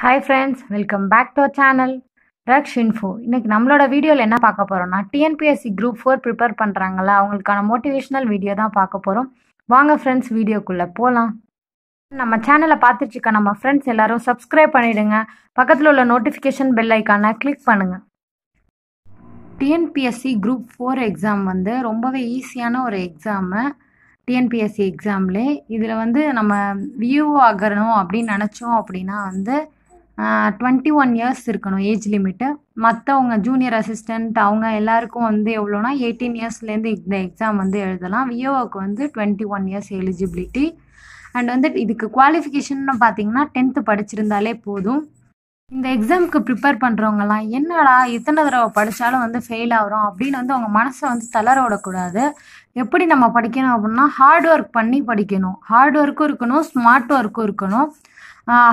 hi friends welcome back to our channel Raksh info இன்றைக்கி நம்மளோட வீடியோவில் என்ன பார்க்க போகிறோம்னா டிஎன்பிஎஸ்சி குரூப் ஃபோர் ப்ரிப்பேர் பண்ணுறாங்கள அவங்களுக்கான மோட்டிவேஷ்னல் வீடியோ தான் பார்க்க போகிறோம் வாங்க ஃப்ரெண்ட்ஸ் வீடியோக்குள்ளே போகலாம் நம்ம சேனலை பார்த்துட்ருக்க நம்ம ஃப்ரெண்ட்ஸ் எல்லோரும் சப்ஸ்கிரைப் பண்ணிவிடுங்க பக்கத்தில் உள்ள நோட்டிஃபிகேஷன் பெல் ஐக்கானை கிளிக் பண்ணுங்கள் டிஎன்பிஎஸ்சி குரூப் ஃபோர் எக்ஸாம் வந்து ரொம்பவே ஈஸியான ஒரு எக்ஸாமு டிஎன்பிஎஸ்சி எக்ஸாம்லேயே இதில் வந்து நம்ம வியூ ஆகணும் அப்படின்னு நினச்சோம் அப்படின்னா வந்து டுவெண்ட்டி ஒன் இயர்ஸ் இருக்கணும் ஏஜ் லிமிட்டு மற்றவங்க ஜூனியர் அசிஸ்டண்ட் அவங்க எல்லாருக்கும் வந்து எவ்வளோனா எயிட்டீன் இயர்ஸ்லேருந்து இந்த எக்ஸாம் வந்து எழுதலாம் விஓவுக்கு வந்து twenty one years eligibility and வந்து இதுக்கு குவாலிஃபிகேஷன் பார்த்தீங்கன்னா டென்த்து படிச்சிருந்தாலே போதும் இந்த எக்ஸாமுக்கு ப்ரிப்பேர் பண்ணுறவங்கலாம் என்னடா எத்தனை தடவை படித்தாலும் வந்து ஃபெயில் ஆகிறோம் அப்படின்னு வந்து அவங்க மனசை வந்து தளர விடக்கூடாது எப்படி நம்ம படிக்கணும் அப்படின்னா ஹார்ட் ஒர்க் பண்ணி படிக்கணும் ஹார்ட் ஒர்க்கும் இருக்கணும் ஸ்மார்ட் ஒர்க்கும் இருக்கணும்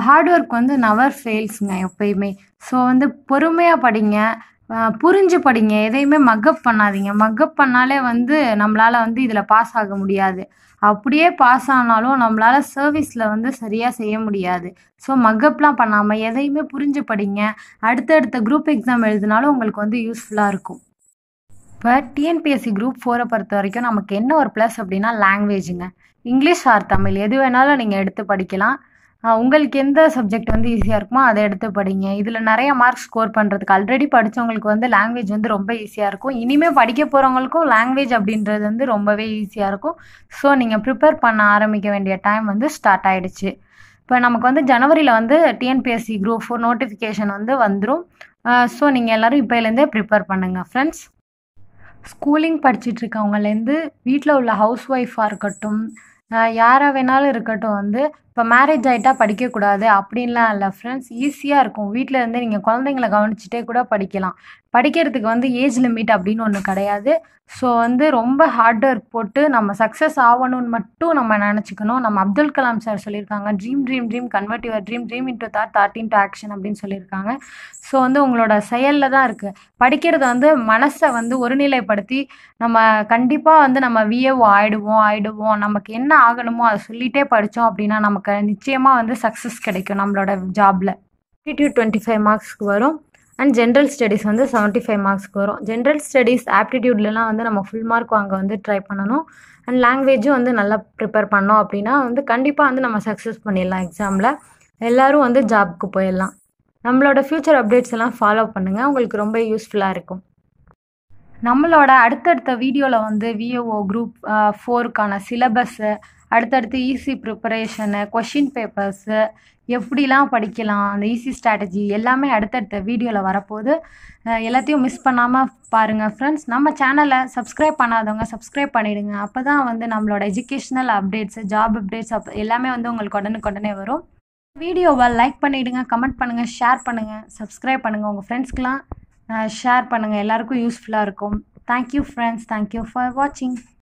ஹார்ட் ஒர்க் வந்து நவர் ஃபெயில்ஸுங்க எப்பயுமே ஸோ வந்து பொறுமையாக படிங்க புரிஞ்சு படிங்க எதையுமே மக்கப் பண்ணாதீங்க மக்கப் பண்ணாலே வந்து நம்மளால் வந்து இதில் பாஸ் ஆக முடியாது அப்படியே பாஸ் ஆனாலும் நம்மளால் சர்வீஸில் வந்து சரியாக செய்ய முடியாது ஸோ மக்கப்லாம் பண்ணாமல் எதையுமே புரிஞ்சு படிங்க அடுத்தடுத்த குரூப் எக்ஸாம் எழுதினாலும் உங்களுக்கு வந்து யூஸ்ஃபுல்லாக இருக்கும் இப்போ டிஎன்பிஎஸ்சி குரூப் ஃபோரை பொறுத்த வரைக்கும் நமக்கு என்ன ஒரு ப்ளஸ் அப்படின்னா லாங்குவேஜுங்க இங்கிலீஷ் ஆர் தமிழ் எது வேணாலும் நீங்கள் எடுத்து படிக்கலாம் உங்களுக்கு எந்த சப்ஜெக்ட் வந்து ஈஸியாக இருக்குமோ அதை எடுத்து படிங்க இதில் நிறைய மார்க் ஸ்கோர் பண்ணுறதுக்கு ஆல்ரெடி படித்தவங்களுக்கு வந்து லாங்குவேஜ் வந்து ரொம்ப ஈஸியாக இருக்கும் இனிமேல் படிக்க போகிறவங்களுக்கும் லாங்குவேஜ் அப்படின்றது வந்து ரொம்பவே ஈஸியாக இருக்கும் ஸோ நீங்கள் ப்ரிப்பேர் பண்ண ஆரம்பிக்க வேண்டிய டைம் வந்து ஸ்டார்ட் ஆகிடுச்சு இப்போ நமக்கு வந்து ஜனவரியில் வந்து டிஎன்பிஎஸ்சி குரூப் ஃபோர் நோட்டிஃபிகேஷன் வந்து வந்துடும் ஸோ நீங்கள் எல்லோரும் இப்போலேருந்தே ப்ரிப்பேர் பண்ணுங்கள் ஃப்ரெண்ட்ஸ் ஸ்கூலிங் படிச்சுட்ருக்கவங்கலேருந்து வீட்டில் உள்ள ஹவுஸ் ஒய்ஃபாக இருக்கட்டும் யாராக வேணாலும் இருக்கட்டும் வந்து இப்போ மேரேஜ் ஆகிட்டா படிக்கக்கூடாது அப்படின்லாம் இல்லை ஃப்ரெண்ட்ஸ் ஈஸியாக இருக்கும் வீட்டில் இருந்து நீங்கள் குழந்தைங்கள கவனிச்சிட்டே கூட படிக்கலாம் படிக்கிறதுக்கு வந்து ஏஜ் லிமிட் அப்படின்னு ஒன்று கிடையாது ஸோ வந்து ரொம்ப ஹார்ட் ஒர்க் போட்டு நம்ம சக்ஸஸ் ஆகணும்னு மட்டும் நம்ம நினச்சிக்கணும் நம்ம அப்துல் கலாம் சார் சொல்லியிருக்காங்க dream dream dream convert your dream dream into thought thought to action அப்படின்னு சொல்லியிருக்காங்க ஸோ வந்து உங்களோட செயலில் தான் இருக்குது படிக்கிறது வந்து மனசை வந்து ஒருநிலைப்படுத்தி நம்ம கண்டிப்பாக வந்து நம்ம விஏஓ ஆயிடுவோம் ஆயிடுவோம் நமக்கு என்ன ஆகணுமோ அதை சொல்லிகிட்டே படித்தோம் அப்படின்னா நமக்கு நமக்கு நிச்சயமாக வந்து சக்ஸஸ் கிடைக்கும் நம்மளோட ஜாபில் ஆப்டிடியூட் டுவெண்ட்டி ஃபைவ் மார்க்ஸ்க்கு வரும் அண்ட் ஜென்ரல் ஸ்டடீஸ் வந்து செவன்ட்டி ஃபைவ் மார்க்ஸ்க்கு வரும் ஜென்ரல் ஸ்டடீஸ் ஆப்டிடியூட்லலாம் வந்து நம்ம ஃபுல் மார்க் வாங்க வந்து ட்ரை பண்ணணும் அண்ட் லாங்குவேஜும் வந்து நல்லா ப்ரிப்பேர் பண்ணோம் அப்படின்னா வந்து கண்டிப்பாக வந்து நம்ம சக்ஸஸ் பண்ணிடலாம் எக்ஸாமில் எல்லோரும் வந்து ஜாப்க்கு போயிடலாம் நம்மளோட ஃப்யூச்சர் அப்டேட்ஸ் எல்லாம் ஃபாலோ பண்ணுங்கள் உங்களுக்கு ரொம்ப யூஸ்ஃபுல்லாக இருக்கும் நம்மளோட அடுத்தடுத்த வீடியோவில் வந்து விஓஓ குரூப் ஃபோருக்கான சிலபஸ்ஸு அடுத்தடுத்து ஈஸி ப்ரிப்பரேஷனு கொஷின் பேப்பர்ஸு எப்படிலாம் படிக்கலாம் அந்த ஈஸி ஸ்ட்ராட்டஜி எல்லாமே அடுத்தடுத்த வீடியோவில் வரப்போது எல்லாத்தையும் மிஸ் பண்ணாமல் பாருங்கள் ஃப்ரெண்ட்ஸ் நம்ம சேனலை சப்ஸ்கிரைப் பண்ணாதவங்க சப்ஸ்கிரைப் பண்ணிவிடுங்க அப்போ தான் வந்து நம்மளோட educational updates job updates up எல்லாமே வந்து உங்களுக்கு உடனே உடனே வரும் வீடியோவை லைக் பண்ணிவிடுங்க கமெண்ட் பண்ணுங்கள் ஷேர் பண்ணுங்கள் சப்ஸ்கிரைப் பண்ணுங்கள் உங்கள் ஃப்ரெண்ட்ஸ்க்கெலாம் ஷேர் பண்ணுங்கள் எல்லாருக்கும் யூஸ்ஃபுல்லாக இருக்கும் தேங்க்யூ ஃப்ரெண்ட்ஸ் தேங்க்யூ ஃபார் வாட்சிங்